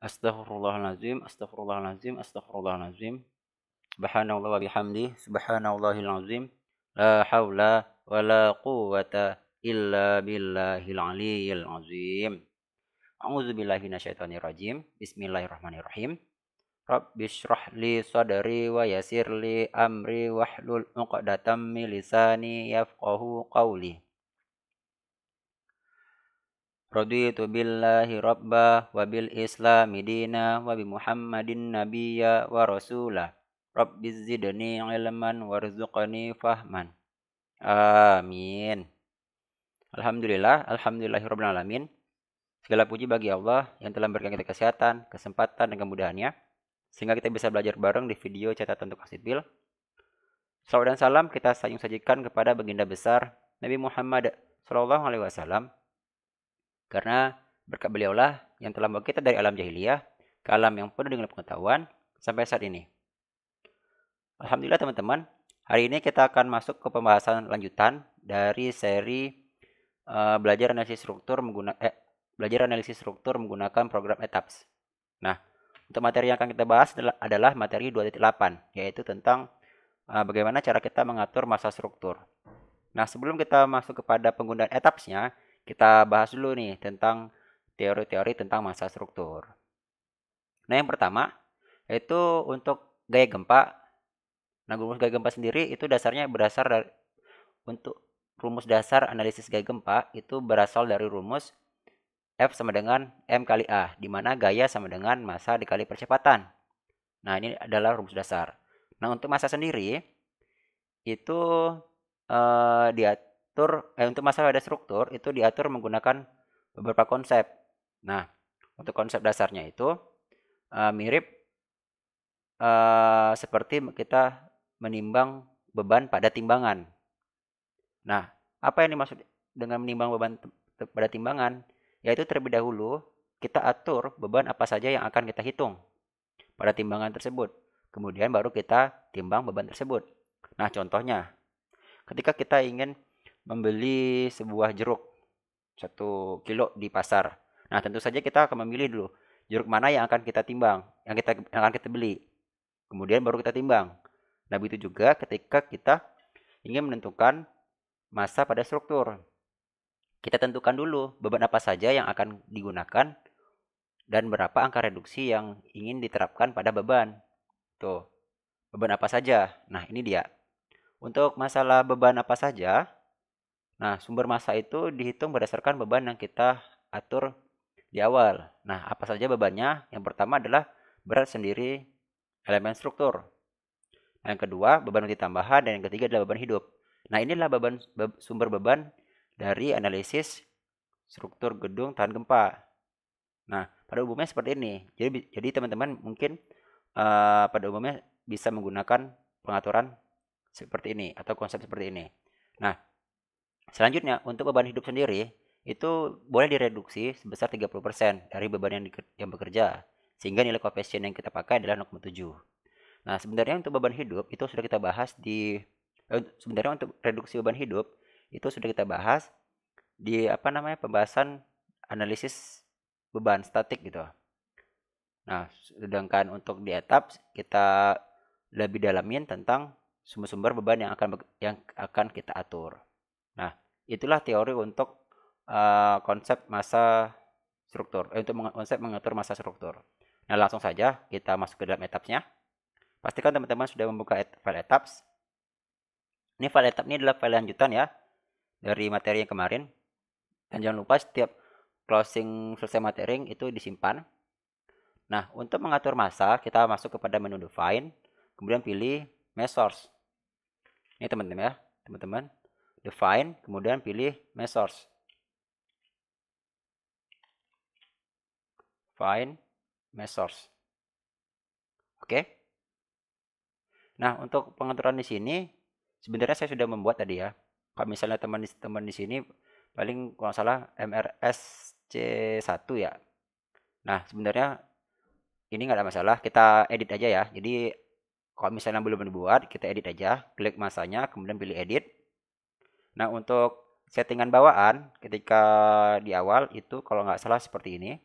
Astaghfirullahalazim, astaghfirullahalazim, astaghfirullahalazim. Subhanallah wa bihamdi, subhanallahil azim. La haula wa la quwata illa billahil aliyil azim. A'udzu billahi minasyaitonir rajim. Bismillahirrahmanirrahim. Rabbi syrah li sadri wa yassir li amri wahlul 'uqdatam min lisani yafqahu qawli. Raditu billahi rabba wa bil islami dina wa bi muhammadin nabiyya wa rasula. Rabbi zidni ilman warzuqni fahman. Amin. Alhamdulillah, rabbil alamin. Segala puji bagi Allah yang telah memberikan kita kesehatan, kesempatan dan kemudahannya sehingga kita bisa belajar bareng di video catatan untuk sipil. Salam dan salam kita sayang sajikan kepada baginda besar Nabi Muhammad sallallahu alaihi wasallam karena berkat beliaulah yang telah membawa kita dari alam jahiliyah ke alam yang penuh dengan pengetahuan sampai saat ini. Alhamdulillah teman-teman, hari ini kita akan masuk ke pembahasan lanjutan dari seri uh, belajar analisis struktur menggunakan eh, belajar analisis struktur menggunakan program ETAPS. Nah, untuk materi yang akan kita bahas adalah, materi 2.8 yaitu tentang uh, bagaimana cara kita mengatur masa struktur. Nah, sebelum kita masuk kepada penggunaan ETAPS-nya, kita bahas dulu nih tentang teori-teori tentang massa struktur. Nah, yang pertama itu untuk gaya gempa. Nah, rumus gaya gempa sendiri itu dasarnya berdasar dari untuk rumus dasar analisis gaya gempa itu berasal dari rumus F sama dengan M kali A, di mana gaya sama dengan massa dikali percepatan. Nah, ini adalah rumus dasar. Nah, untuk massa sendiri, itu eh, dia struktur eh, untuk masalah ada struktur itu diatur menggunakan beberapa konsep. Nah, untuk konsep dasarnya itu uh, mirip uh, seperti kita menimbang beban pada timbangan. Nah, apa yang dimaksud dengan menimbang beban pada timbangan? Yaitu terlebih dahulu kita atur beban apa saja yang akan kita hitung pada timbangan tersebut. Kemudian baru kita timbang beban tersebut. Nah, contohnya ketika kita ingin membeli sebuah jeruk satu kilo di pasar. Nah tentu saja kita akan memilih dulu jeruk mana yang akan kita timbang, yang kita yang akan kita beli. Kemudian baru kita timbang. Nah begitu juga ketika kita ingin menentukan masa pada struktur. Kita tentukan dulu beban apa saja yang akan digunakan dan berapa angka reduksi yang ingin diterapkan pada beban. Tuh, beban apa saja? Nah, ini dia. Untuk masalah beban apa saja, Nah, sumber massa itu dihitung berdasarkan beban yang kita atur di awal. Nah, apa saja bebannya? Yang pertama adalah berat sendiri elemen struktur. Yang kedua, beban unit tambahan dan yang ketiga adalah beban hidup. Nah, inilah beban be, sumber beban dari analisis struktur gedung tahan gempa. Nah, pada umumnya seperti ini. Jadi jadi teman-teman mungkin uh, pada umumnya bisa menggunakan pengaturan seperti ini atau konsep seperti ini. Nah, Selanjutnya, untuk beban hidup sendiri, itu boleh direduksi sebesar 30% dari beban yang, yang bekerja, sehingga nilai koefisien yang kita pakai adalah 0,7. Nah, sebenarnya untuk beban hidup itu sudah kita bahas di eh, sebenarnya untuk reduksi beban hidup itu sudah kita bahas di apa namanya pembahasan analisis beban statik gitu. Nah, sedangkan untuk di etap kita lebih dalamin tentang sumber-sumber beban yang akan yang akan kita atur. Nah, itulah teori untuk uh, konsep masa struktur, eh, untuk konsep mengatur masa struktur. Nah, langsung saja kita masuk ke dalam etapsnya. Pastikan teman-teman sudah membuka et file etaps. Ini file etap ini adalah file lanjutan ya dari materi yang kemarin. Dan jangan lupa setiap closing selesai materi itu disimpan. Nah, untuk mengatur masa, kita masuk kepada menu define, kemudian pilih mesh source. Ini teman-teman ya, teman-teman define, kemudian pilih measures. Find measures. Oke. Okay. Nah, untuk pengaturan di sini sebenarnya saya sudah membuat tadi ya. Kalau misalnya teman-teman di sini paling kalau salah MRS C 1 ya. Nah, sebenarnya ini nggak ada masalah, kita edit aja ya. Jadi kalau misalnya belum dibuat, kita edit aja, klik masanya, kemudian pilih edit. Nah untuk settingan bawaan ketika di awal itu kalau nggak salah seperti ini.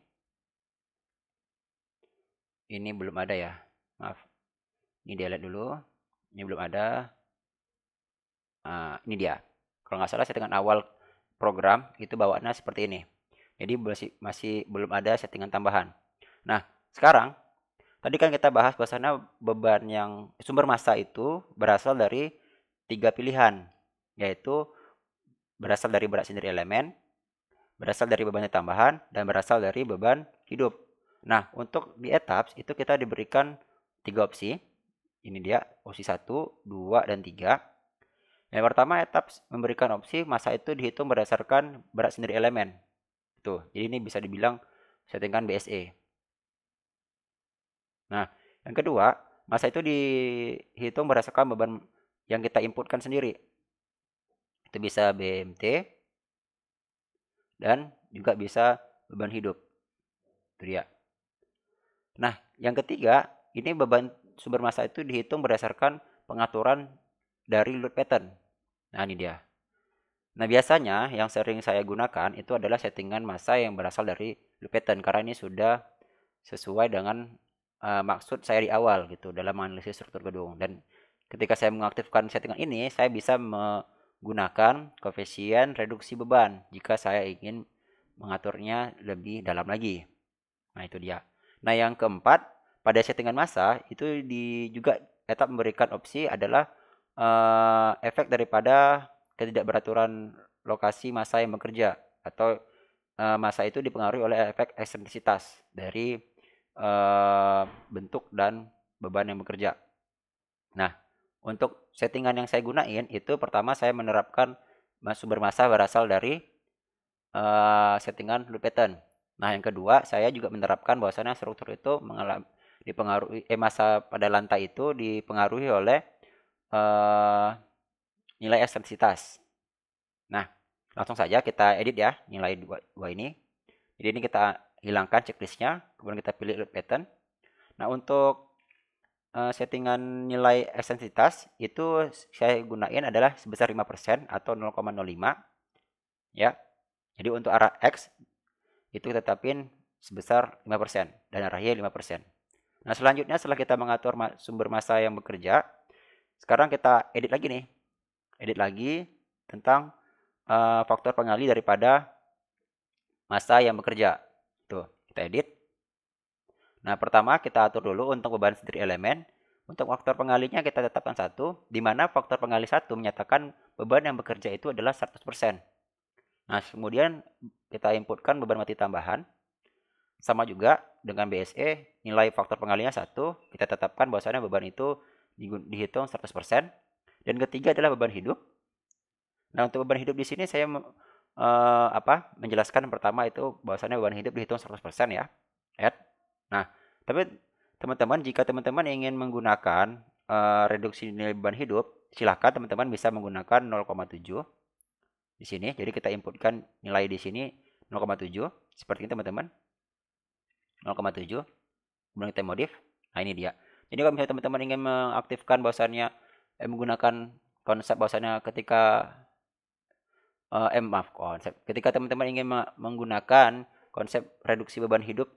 Ini belum ada ya, maaf. Ini delete dulu, ini belum ada. Nah, ini dia. Kalau nggak salah settingan awal program itu bawaannya seperti ini. Jadi masih, masih belum ada settingan tambahan. Nah sekarang tadi kan kita bahas bahasanya beban yang sumber massa itu berasal dari tiga pilihan yaitu berasal dari berat sendiri elemen, berasal dari beban tambahan, dan berasal dari beban hidup. Nah, untuk di ETAPS itu kita diberikan tiga opsi. Ini dia, opsi 1, 2, dan 3. Yang pertama, ETAPS memberikan opsi masa itu dihitung berdasarkan berat sendiri elemen. Tuh, jadi ini bisa dibilang settingan BSE. Nah, yang kedua, masa itu dihitung berdasarkan beban yang kita inputkan sendiri itu bisa BMT dan juga bisa beban hidup itu dia nah yang ketiga ini beban sumber massa itu dihitung berdasarkan pengaturan dari load pattern nah ini dia Nah biasanya yang sering saya gunakan itu adalah settingan massa yang berasal dari load pattern karena ini sudah sesuai dengan uh, maksud saya di awal gitu dalam analisis struktur gedung dan ketika saya mengaktifkan settingan ini saya bisa me Gunakan koefisien reduksi beban jika saya ingin mengaturnya lebih dalam lagi. Nah, itu dia. Nah, yang keempat, pada settingan masa itu di, juga tetap memberikan opsi adalah uh, efek daripada ketidakberaturan lokasi masa yang bekerja atau uh, massa itu dipengaruhi oleh efek eksentrisitas dari uh, bentuk dan beban yang bekerja. Nah, untuk settingan yang saya gunain itu pertama saya menerapkan sumber massa berasal dari uh, settingan loop pattern. Nah, yang kedua saya juga menerapkan bahwasanya struktur itu mengalami dipengaruhi eh massa pada lantai itu dipengaruhi oleh uh, nilai eksentrisitas. Nah, langsung saja kita edit ya nilai dua, dua ini. Jadi ini kita hilangkan checklistnya, kemudian kita pilih loop pattern. Nah, untuk Eh, settingan nilai esensitas itu saya gunain adalah sebesar 5% atau 0,05 ya. Jadi untuk arah X itu kita tetapin sebesar 5% dan arah Y 5%. Nah, selanjutnya setelah kita mengatur sumber massa yang bekerja, sekarang kita edit lagi nih. Edit lagi tentang uh, faktor pengali daripada massa yang bekerja. Tuh, kita edit. Nah, pertama kita atur dulu untuk beban sendiri elemen. Untuk faktor pengalinya kita tetapkan satu, di mana faktor pengali satu menyatakan beban yang bekerja itu adalah 100%. Nah, kemudian kita inputkan beban mati tambahan. Sama juga dengan BSE, nilai faktor pengalinya satu, kita tetapkan bahwasanya beban itu dihitung 100%. Dan ketiga adalah beban hidup. Nah, untuk beban hidup di sini saya uh, apa menjelaskan pertama itu bahwasanya beban hidup dihitung 100% ya. Add. Nah, tapi teman-teman jika teman-teman ingin menggunakan uh, reduksi nilai beban hidup, silahkan teman-teman bisa menggunakan 0,7 di sini. Jadi kita inputkan nilai di sini 0,7 seperti ini teman-teman. 0,7 kemudian kita modif. Nah, ini dia. Jadi kalau misalnya teman-teman ingin mengaktifkan bahwasannya eh, menggunakan konsep bahwasannya ketika eh, eh maaf konsep ketika teman-teman ingin menggunakan konsep reduksi beban hidup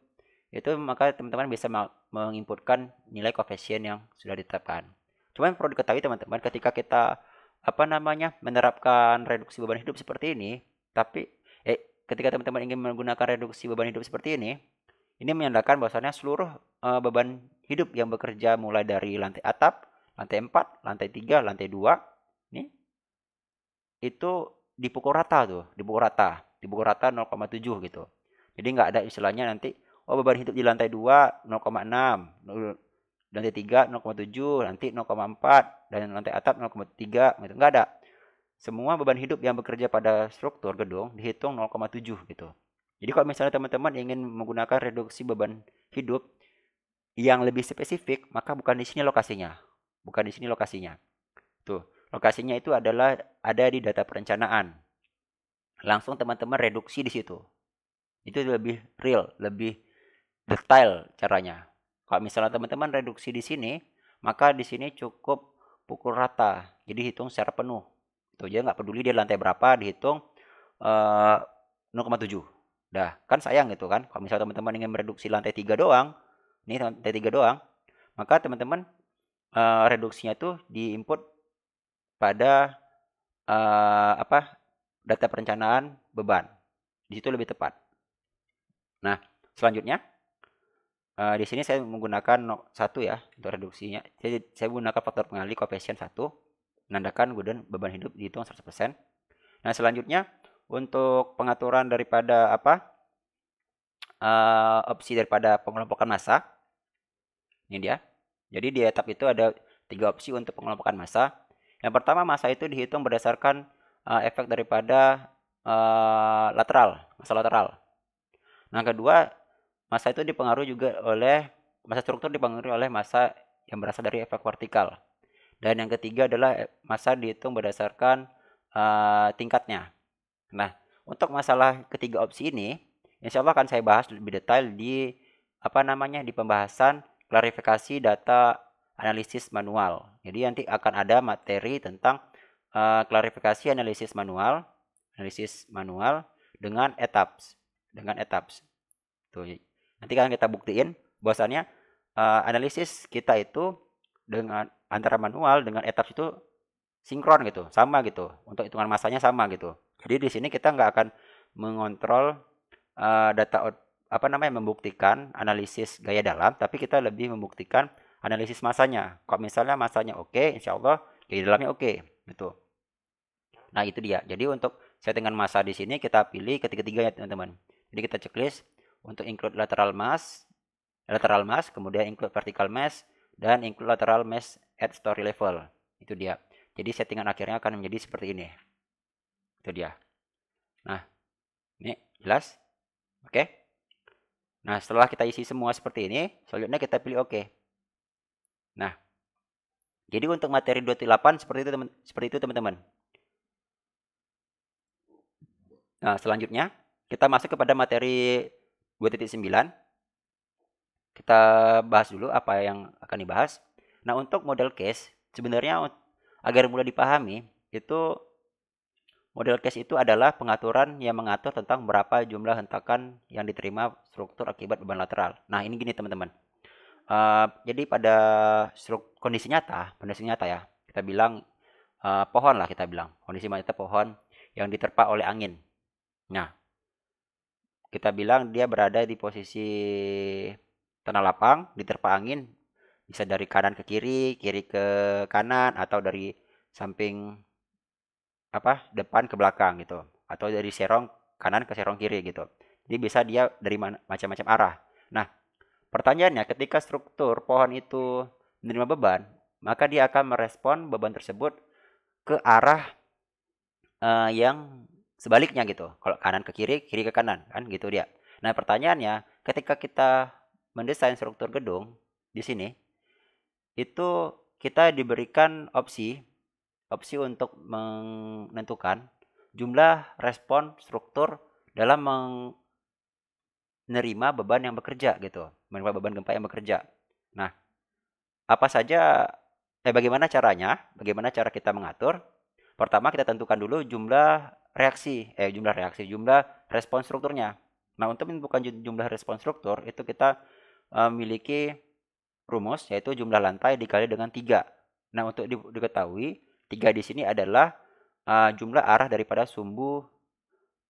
itu maka teman-teman bisa menginputkan nilai koefisien yang sudah ditetapkan. Cuman perlu diketahui teman-teman ketika kita apa namanya menerapkan reduksi beban hidup seperti ini, tapi eh ketika teman-teman ingin menggunakan reduksi beban hidup seperti ini, ini menandakan bahwasannya seluruh uh, beban hidup yang bekerja mulai dari lantai atap, lantai 4, lantai 3, lantai 2, nih itu dipukul rata tuh, dipukul rata, dipukul rata 0,7 gitu. Jadi nggak ada istilahnya nanti oh beban hidup di lantai 2 0,6, lantai 3 0,7, nanti 0,4 dan lantai atap 0,3 gitu. nggak ada. Semua beban hidup yang bekerja pada struktur gedung dihitung 0,7 gitu. Jadi kalau misalnya teman-teman ingin menggunakan reduksi beban hidup yang lebih spesifik, maka bukan di sini lokasinya. Bukan di sini lokasinya. Tuh, lokasinya itu adalah ada di data perencanaan. Langsung teman-teman reduksi di situ. Itu lebih real, lebih detail caranya. Kalau misalnya teman-teman reduksi di sini, maka di sini cukup pukul rata. Jadi hitung secara penuh. Itu aja nggak peduli dia lantai berapa, dihitung eh, uh, 0,7. Dah, kan sayang gitu kan. Kalau misalnya teman-teman ingin mereduksi lantai 3 doang, ini lantai 3 doang, maka teman-teman uh, reduksinya tuh di input pada uh, apa data perencanaan beban. Di situ lebih tepat. Nah, selanjutnya Uh, di sini saya menggunakan satu ya untuk reduksinya. Jadi saya menggunakan faktor pengali koefisien satu menandakan kemudian beban hidup dihitung 100%. Nah, selanjutnya untuk pengaturan daripada apa? Uh, opsi daripada pengelompokan massa. Ini dia. Jadi di etap itu ada tiga opsi untuk pengelompokan massa. Yang pertama massa itu dihitung berdasarkan uh, efek daripada uh, lateral, massa lateral. Nah, kedua Masa itu dipengaruhi juga oleh masa struktur dipengaruhi oleh masa yang berasal dari efek vertikal. Dan yang ketiga adalah eh, masa dihitung berdasarkan uh, tingkatnya. Nah, untuk masalah ketiga opsi ini, insya Allah akan saya bahas lebih detail di apa namanya di pembahasan klarifikasi data analisis manual. Jadi nanti akan ada materi tentang uh, klarifikasi analisis manual, analisis manual dengan etaps, dengan etaps. Tuh, Nanti kan kita buktiin bahwasannya uh, analisis kita itu dengan antara manual dengan ETAPS itu sinkron gitu, sama gitu. Untuk hitungan masanya sama gitu. Jadi di sini kita nggak akan mengontrol uh, data apa namanya membuktikan analisis gaya dalam, tapi kita lebih membuktikan analisis masanya. Kalau misalnya masanya oke, okay, insya Allah gaya dalamnya oke, okay, gitu. Nah itu dia. Jadi untuk settingan masa di sini kita pilih ketiga-tiganya teman-teman. Jadi kita checklist untuk include lateral mass, lateral mass, kemudian include vertical mass, dan include lateral mass at story level. Itu dia. Jadi settingan akhirnya akan menjadi seperti ini. Itu dia. Nah, ini jelas? Oke. Okay. Nah, setelah kita isi semua seperti ini, selanjutnya kita pilih oke. Okay. Nah, jadi untuk materi 28 seperti itu teman seperti itu teman-teman. Nah, selanjutnya kita masuk kepada materi 2.9 kita bahas dulu apa yang akan dibahas. Nah, untuk model case sebenarnya agar mudah dipahami itu model case itu adalah pengaturan yang mengatur tentang berapa jumlah hentakan yang diterima struktur akibat beban lateral. Nah, ini gini teman-teman. Uh, jadi pada kondisi nyata, kondisi nyata ya, kita bilang uh, pohon lah kita bilang, kondisi nyata pohon yang diterpa oleh angin. Nah, kita bilang dia berada di posisi tanah lapang diterpa angin bisa dari kanan ke kiri kiri ke kanan atau dari samping apa depan ke belakang gitu atau dari serong kanan ke serong kiri gitu jadi bisa dia dari macam-macam arah nah pertanyaannya ketika struktur pohon itu menerima beban maka dia akan merespon beban tersebut ke arah uh, yang sebaliknya gitu kalau kanan ke kiri kiri ke kanan kan gitu dia nah pertanyaannya ketika kita mendesain struktur gedung di sini itu kita diberikan opsi opsi untuk menentukan jumlah respon struktur dalam menerima beban yang bekerja gitu menerima beban gempa yang bekerja nah apa saja eh bagaimana caranya bagaimana cara kita mengatur pertama kita tentukan dulu jumlah reaksi, eh jumlah reaksi, jumlah respon strukturnya. Nah, untuk menentukan jumlah respon struktur itu kita memiliki eh, rumus yaitu jumlah lantai dikali dengan tiga. Nah, untuk diketahui tiga di sini adalah uh, jumlah arah daripada sumbu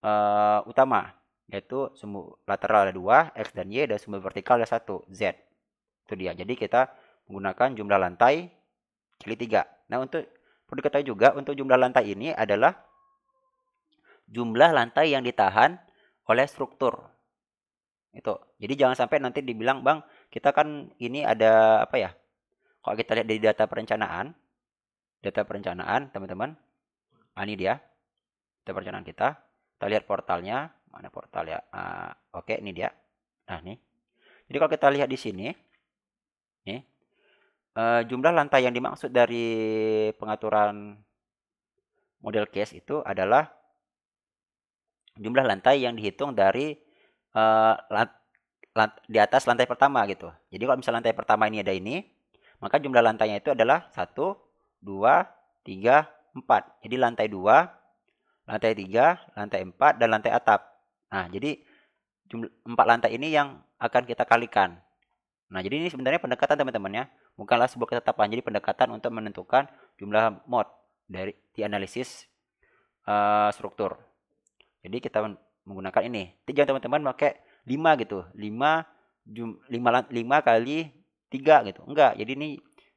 uh, utama yaitu sumbu lateral ada dua x dan y dan sumbu vertikal ada satu z. Itu dia. Jadi kita menggunakan jumlah lantai kali tiga. Nah, untuk perlu diketahui juga untuk jumlah lantai ini adalah jumlah lantai yang ditahan oleh struktur. Itu. Jadi jangan sampai nanti dibilang, "Bang, kita kan ini ada apa ya?" Kalau kita lihat dari data perencanaan, data perencanaan, teman-teman. Nah, ini dia. Data perencanaan kita. Kita lihat portalnya. Mana portal ya? Uh, Oke, ini dia. Nah, nih. Jadi kalau kita lihat di sini, nih, uh, jumlah lantai yang dimaksud dari pengaturan model case itu adalah jumlah lantai yang dihitung dari uh, lat, lat, di atas lantai pertama gitu. Jadi kalau misalnya lantai pertama ini ada ini, maka jumlah lantainya itu adalah 1, 2, 3, 4. Jadi lantai 2, lantai 3, lantai 4, dan lantai atap. Nah, jadi jumlah 4 lantai ini yang akan kita kalikan. Nah, jadi ini sebenarnya pendekatan teman-teman ya. Bukanlah sebuah ketetapan, jadi pendekatan untuk menentukan jumlah mod dari di analisis uh, eh, struktur. Jadi kita menggunakan ini. Jadi teman-teman pakai 5 gitu. 5 5 5 kali 3 gitu. Enggak. Jadi ini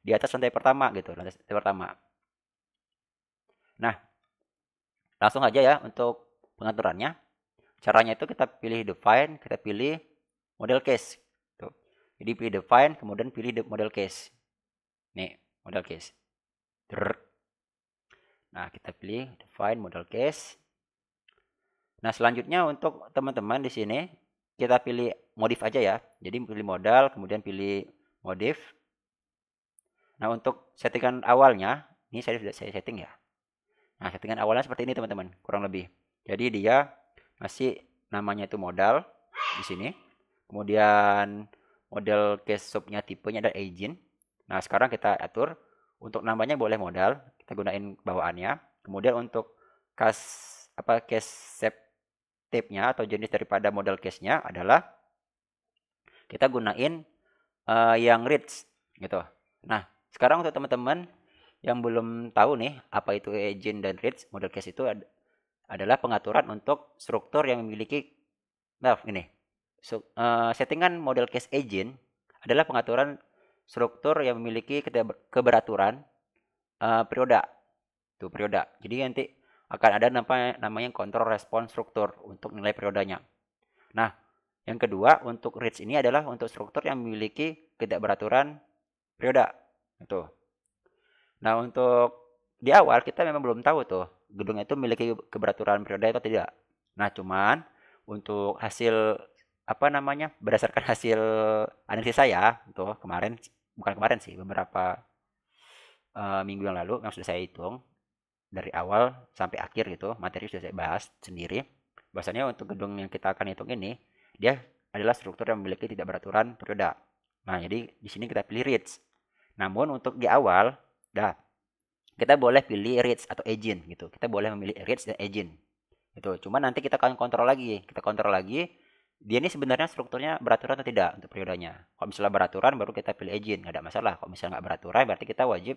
di atas lantai pertama gitu, lantai pertama. Nah, langsung aja ya untuk pengaturannya. Caranya itu kita pilih define, kita pilih model case. Tuh. Jadi pilih define, kemudian pilih model case. Nih, model case. Nah, kita pilih define model case. Nah, selanjutnya untuk teman-teman di sini kita pilih modif aja ya. Jadi pilih modal, kemudian pilih modif. Nah, untuk settingan awalnya, ini saya sudah saya setting ya. Nah, settingan awalnya seperti ini teman-teman, kurang lebih. Jadi dia masih namanya itu modal di sini. Kemudian model case shopnya tipenya ada agent. Nah, sekarang kita atur untuk namanya boleh modal, kita gunain bawaannya. Kemudian untuk kas apa case shape tipnya atau jenis daripada model case-nya adalah kita gunain uh, yang reads gitu. Nah, sekarang untuk teman-teman yang belum tahu nih apa itu agent dan reads model case itu ad adalah pengaturan untuk struktur yang memiliki nah ini. So, uh, eh, settingan model case agent adalah pengaturan struktur yang memiliki keberaturan uh, perioda. Tuh perioda. Jadi nanti akan ada namanya, namanya kontrol respon struktur untuk nilai periodanya. Nah, yang kedua untuk REACH ini adalah untuk struktur yang memiliki ketidakberaturan periode. Itu. Nah, untuk di awal kita memang belum tahu tuh gedung itu memiliki keberaturan periode atau tidak. Nah, cuman untuk hasil apa namanya berdasarkan hasil analisis saya tuh kemarin bukan kemarin sih beberapa uh, minggu yang lalu yang sudah saya hitung dari awal sampai akhir gitu materi sudah saya bahas sendiri bahasanya untuk gedung yang kita akan hitung ini dia adalah struktur yang memiliki tidak beraturan periode. nah jadi di sini kita pilih reach namun untuk di awal dah kita boleh pilih reach atau agent gitu kita boleh memilih reach dan agent gitu Cuma nanti kita akan kontrol lagi kita kontrol lagi dia ini sebenarnya strukturnya beraturan atau tidak untuk periodanya. Kalau misalnya beraturan baru kita pilih agent, nggak ada masalah. Kalau misalnya nggak beraturan berarti kita wajib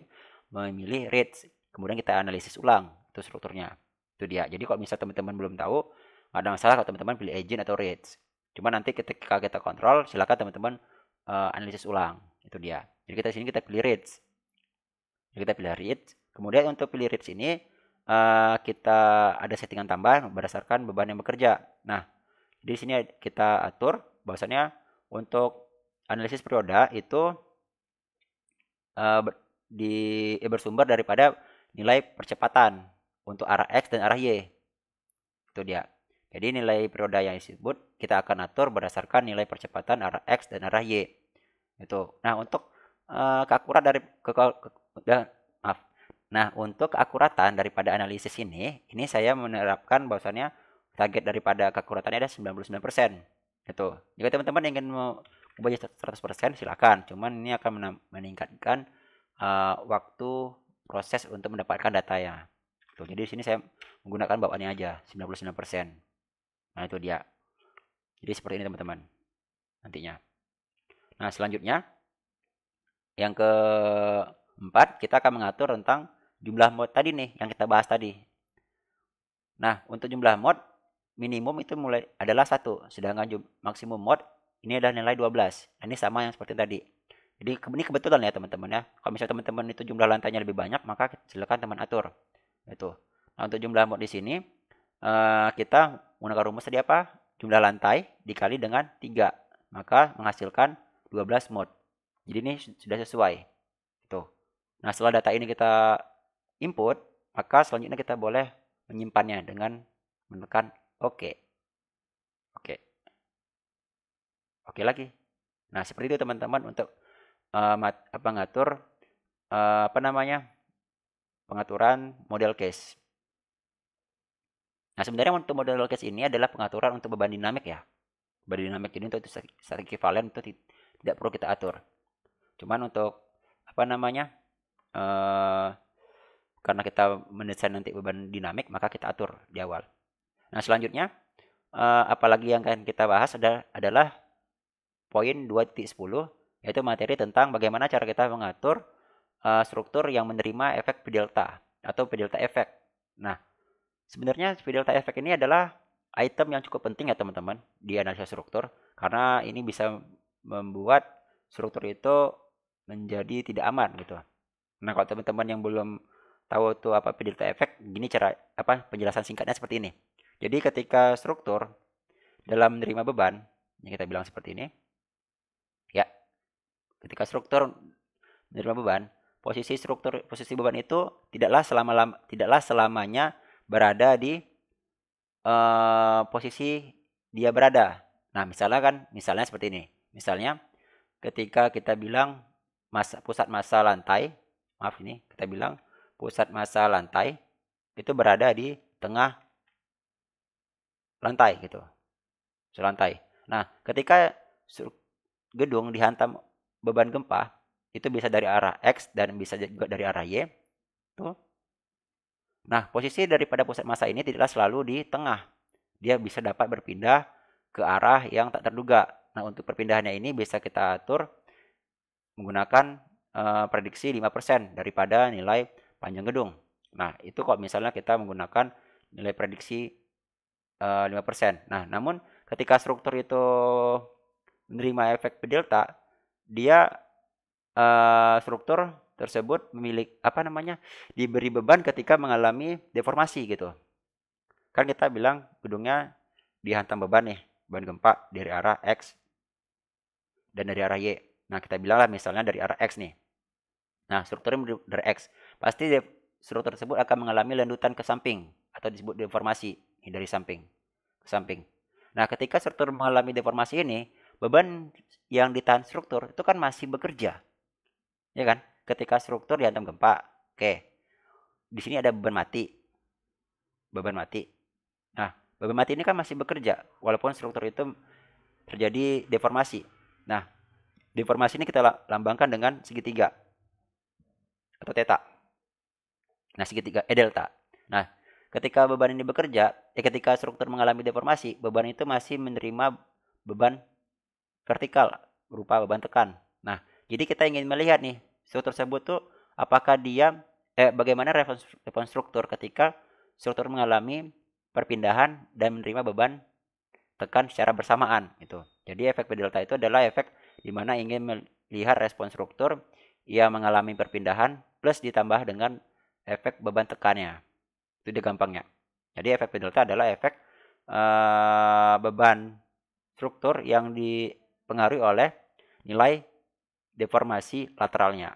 memilih rates kemudian kita analisis ulang itu strukturnya itu dia jadi kalau misalnya teman-teman belum tahu nggak ada masalah kalau teman-teman pilih agent atau rates cuma nanti ketika kita kontrol silakan teman-teman uh, analisis ulang itu dia jadi kita sini kita pilih rates jadi kita pilih rates kemudian untuk pilih rates ini uh, kita ada settingan tambahan berdasarkan beban yang bekerja nah di sini kita atur bahwasanya untuk analisis periode itu uh, di bersumber daripada nilai percepatan untuk arah X dan arah Y. Itu dia. Jadi nilai periode yang disebut kita akan atur berdasarkan nilai percepatan arah X dan arah Y. Itu. Nah, untuk uh, keakurat dari ke, ke, ke, maaf. Nah, untuk keakuratan daripada analisis ini, ini saya menerapkan bahwasannya target daripada keakuratannya ada 99%. Itu. Jika teman-teman ingin mengubahnya 100%, silakan. Cuman ini akan meningkatkan uh, waktu proses untuk mendapatkan data ya. Tuh, gitu. jadi di sini saya menggunakan bawaannya aja 99%. Nah, itu dia. Jadi seperti ini teman-teman nantinya. Nah, selanjutnya yang keempat kita akan mengatur tentang jumlah mod tadi nih yang kita bahas tadi. Nah, untuk jumlah mod minimum itu mulai adalah satu, sedangkan maksimum mod ini adalah nilai 12. Nah, ini sama yang seperti tadi. Jadi ini kebetulan ya teman-teman ya. Kalau misalnya teman-teman itu jumlah lantainya lebih banyak, maka silakan teman atur. Itu. Nah, untuk jumlah mod di sini eh, kita menggunakan rumus tadi apa? Jumlah lantai dikali dengan 3. Maka menghasilkan 12 mod. Jadi ini sudah sesuai. Itu. Nah, setelah data ini kita input, maka selanjutnya kita boleh menyimpannya dengan menekan OK. Oke. Oke lagi. Nah, seperti itu teman-teman untuk Eh, mat, apa ngatur uh, apa namanya pengaturan model case. Nah sebenarnya untuk model case ini adalah pengaturan untuk beban dinamik ya. Beban dinamik ini untuk statik itu tidak perlu kita atur. Cuman untuk apa namanya uh, karena kita mendesain nanti beban dinamik maka kita atur di awal. Nah selanjutnya uh, apalagi yang akan kita bahas adalah, adalah poin 2.10 yaitu materi tentang bagaimana cara kita mengatur uh, struktur yang menerima efek P delta atau P delta efek. Nah, sebenarnya P delta efek ini adalah item yang cukup penting ya teman-teman di analisa struktur karena ini bisa membuat struktur itu menjadi tidak aman gitu. Nah, kalau teman-teman yang belum tahu tuh apa P delta efek, gini cara apa penjelasan singkatnya seperti ini. Jadi ketika struktur dalam menerima beban, yang kita bilang seperti ini, ketika struktur menerima beban, posisi struktur posisi beban itu tidaklah selama tidaklah selamanya berada di uh, posisi dia berada. Nah, misalnya kan misalnya seperti ini. Misalnya ketika kita bilang masa pusat massa lantai, maaf ini, kita bilang pusat massa lantai itu berada di tengah lantai gitu. Selantai. Nah, ketika gedung dihantam beban gempa itu bisa dari arah X dan bisa juga dari arah Y. Tuh. Nah, posisi daripada pusat massa ini tidaklah selalu di tengah. Dia bisa dapat berpindah ke arah yang tak terduga. Nah, untuk perpindahannya ini bisa kita atur menggunakan uh, prediksi 5% daripada nilai panjang gedung. Nah, itu kok misalnya kita menggunakan nilai prediksi uh, eh, 5%. Nah, namun ketika struktur itu menerima efek P delta, dia uh, struktur tersebut memiliki apa namanya diberi beban ketika mengalami deformasi gitu kan kita bilang gedungnya dihantam beban nih beban gempa dari arah x dan dari arah y nah kita bilang lah misalnya dari arah x nih nah strukturnya dari x pasti struktur tersebut akan mengalami lendutan ke samping atau disebut deformasi dari samping ke samping nah ketika struktur mengalami deformasi ini beban yang ditahan struktur itu kan masih bekerja. Ya kan? Ketika struktur dihantam gempa, oke. Di sini ada beban mati. Beban mati. Nah, beban mati ini kan masih bekerja walaupun struktur itu terjadi deformasi. Nah, deformasi ini kita lambangkan dengan segitiga atau teta. Nah, segitiga eh delta. Nah, ketika beban ini bekerja, eh, ketika struktur mengalami deformasi, beban itu masih menerima beban vertikal berupa beban tekan. Nah, jadi kita ingin melihat nih struktur tersebut tuh apakah dia eh bagaimana respons struktur ketika struktur mengalami perpindahan dan menerima beban tekan secara bersamaan itu. Jadi efek delta itu adalah efek di mana ingin melihat respon struktur ia mengalami perpindahan plus ditambah dengan efek beban tekannya. Itu dia gampangnya. Jadi efek delta adalah efek uh, beban struktur yang di dipengaruhi oleh nilai deformasi lateralnya.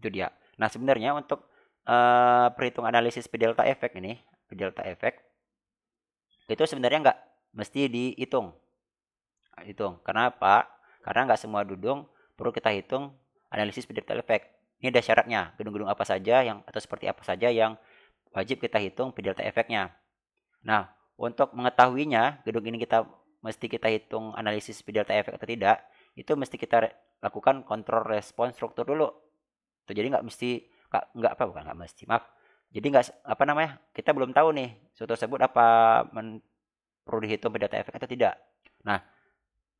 Itu dia. Nah, sebenarnya untuk uh, perhitungan analisis P delta efek ini, P delta efek itu sebenarnya nggak mesti dihitung. Hitung. Karena apa? Karena nggak semua dudung perlu kita hitung analisis P delta efek. Ini ada syaratnya, gedung-gedung apa saja yang atau seperti apa saja yang wajib kita hitung P delta efeknya. Nah, untuk mengetahuinya, gedung ini kita mesti kita hitung analisis speed delta efek atau tidak itu mesti kita lakukan kontrol respon struktur dulu tuh jadi nggak mesti nggak nggak apa bukan nggak mesti maaf jadi nggak apa namanya kita belum tahu nih suatu tersebut apa men, perlu dihitung data efek atau tidak nah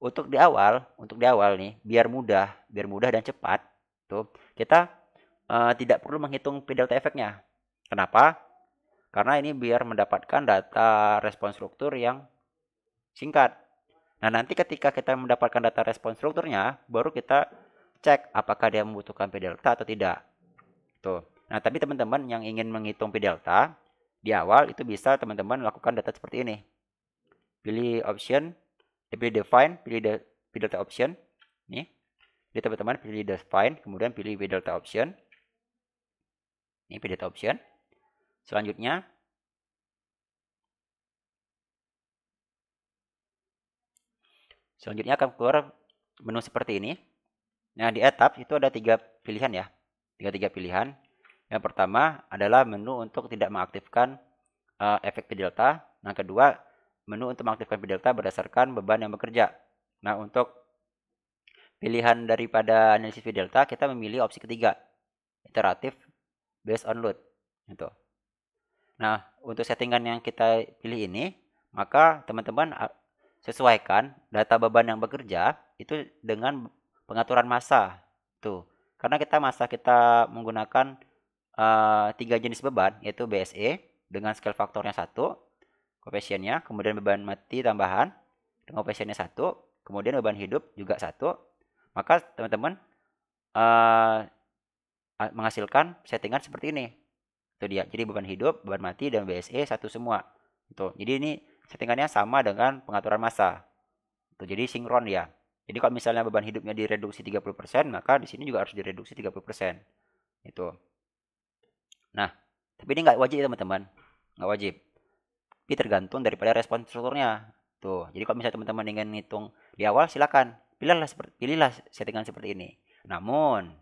untuk di awal untuk di awal nih biar mudah biar mudah dan cepat tuh kita uh, tidak perlu menghitung delta efeknya kenapa karena ini biar mendapatkan data respon struktur yang singkat. Nah, nanti ketika kita mendapatkan data respon strukturnya, baru kita cek apakah dia membutuhkan P delta atau tidak. Tuh. Nah, tapi teman-teman yang ingin menghitung P delta di awal itu bisa teman-teman lakukan data seperti ini. Pilih option, pilih define, pilih de, P delta option. Nih. Jadi teman-teman pilih define, kemudian pilih P delta option. Ini P delta option. Selanjutnya, Selanjutnya akan keluar menu seperti ini. Nah, di etap itu ada tiga pilihan ya. Tiga-tiga pilihan. Yang pertama adalah menu untuk tidak mengaktifkan uh, efek P delta. Nah, kedua, menu untuk mengaktifkan P delta berdasarkan beban yang bekerja. Nah, untuk pilihan daripada analisis P delta, kita memilih opsi ketiga, iteratif based on load. Gitu. Nah, untuk settingan yang kita pilih ini, maka teman-teman sesuaikan data beban yang bekerja itu dengan pengaturan masa tuh karena kita masa kita menggunakan uh, tiga jenis beban yaitu BSE dengan scale faktornya satu koefisiennya kemudian beban mati tambahan dengan koefisiennya satu kemudian beban hidup juga satu maka teman-teman uh, menghasilkan settingan seperti ini itu dia jadi beban hidup beban mati dan BSE satu semua tuh jadi ini settingannya sama dengan pengaturan massa. Tuh, jadi sinkron ya. Jadi kalau misalnya beban hidupnya direduksi 30%, maka di sini juga harus direduksi 30%. Itu. Nah, tapi ini nggak wajib ya teman-teman. Nggak wajib. Tapi tergantung daripada respon strukturnya. Tuh, jadi kalau misalnya teman-teman ingin ngitung di awal, silakan. Pilihlah, seperti, pilihlah settingan seperti ini. Namun,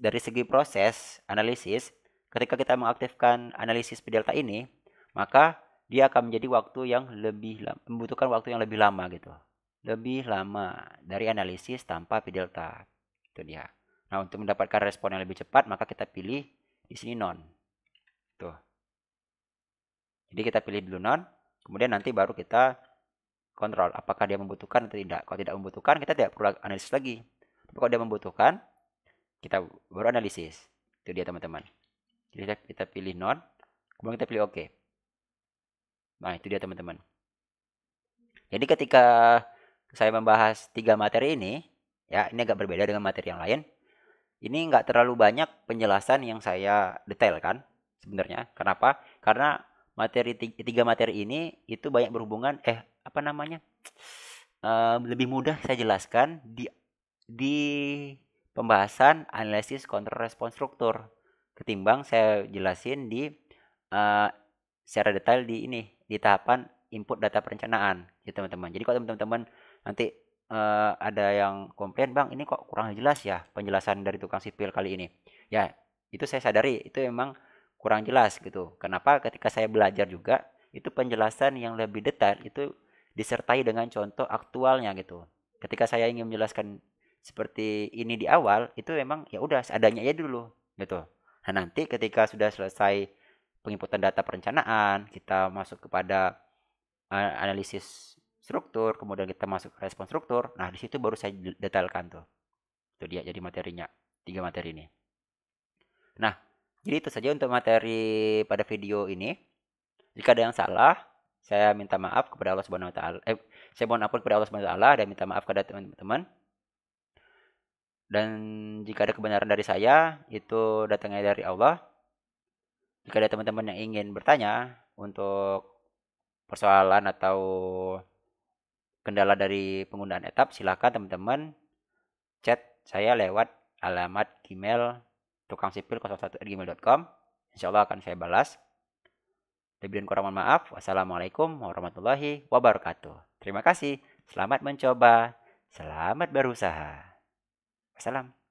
dari segi proses analisis, ketika kita mengaktifkan analisis delta ini, maka dia akan menjadi waktu yang lebih membutuhkan waktu yang lebih lama gitu. Lebih lama dari analisis tanpa P delta. Itu dia. Nah, untuk mendapatkan respon yang lebih cepat, maka kita pilih di sini non. Tuh. Jadi kita pilih dulu non, kemudian nanti baru kita kontrol apakah dia membutuhkan atau tidak. Kalau tidak membutuhkan, kita tidak perlu analisis lagi. Tapi kalau dia membutuhkan, kita baru analisis. Itu dia teman-teman. Jadi kita pilih non, kemudian kita pilih oke. OK. Nah, itu dia teman-teman. Jadi ketika saya membahas tiga materi ini, ya ini agak berbeda dengan materi yang lain. Ini nggak terlalu banyak penjelasan yang saya detailkan sebenarnya. Kenapa? Karena materi tiga materi ini itu banyak berhubungan eh apa namanya? Uh, lebih mudah saya jelaskan di di pembahasan analisis kontrol respon struktur ketimbang saya jelasin di uh, secara detail di ini di tahapan input data perencanaan ya teman-teman. Jadi kalau teman-teman nanti uh, ada yang komplain, "Bang, ini kok kurang jelas ya penjelasan dari tukang sipil kali ini." Ya, itu saya sadari itu memang kurang jelas gitu. Kenapa? Ketika saya belajar juga itu penjelasan yang lebih detail itu disertai dengan contoh aktualnya gitu. Ketika saya ingin menjelaskan seperti ini di awal itu memang ya udah seadanya aja dulu gitu. Nah, nanti ketika sudah selesai penginputan data perencanaan, kita masuk kepada eh, analisis struktur, kemudian kita masuk ke respon struktur. Nah, di situ baru saya detailkan tuh. Itu dia jadi materinya, tiga materi ini. Nah, jadi itu saja untuk materi pada video ini. Jika ada yang salah, saya minta maaf kepada Allah Subhanahu wa taala. Eh, saya mohon ampun kepada Allah Subhanahu wa taala dan minta maaf kepada teman-teman. Dan jika ada kebenaran dari saya, itu datangnya dari Allah jika ada teman-teman yang ingin bertanya untuk persoalan atau kendala dari penggunaan etap silakan teman-teman chat saya lewat alamat Gmail tukang sipil 01 gmail.com insya Allah akan saya balas lebih dan kurang mohon maaf wassalamualaikum warahmatullahi wabarakatuh terima kasih selamat mencoba selamat berusaha wassalam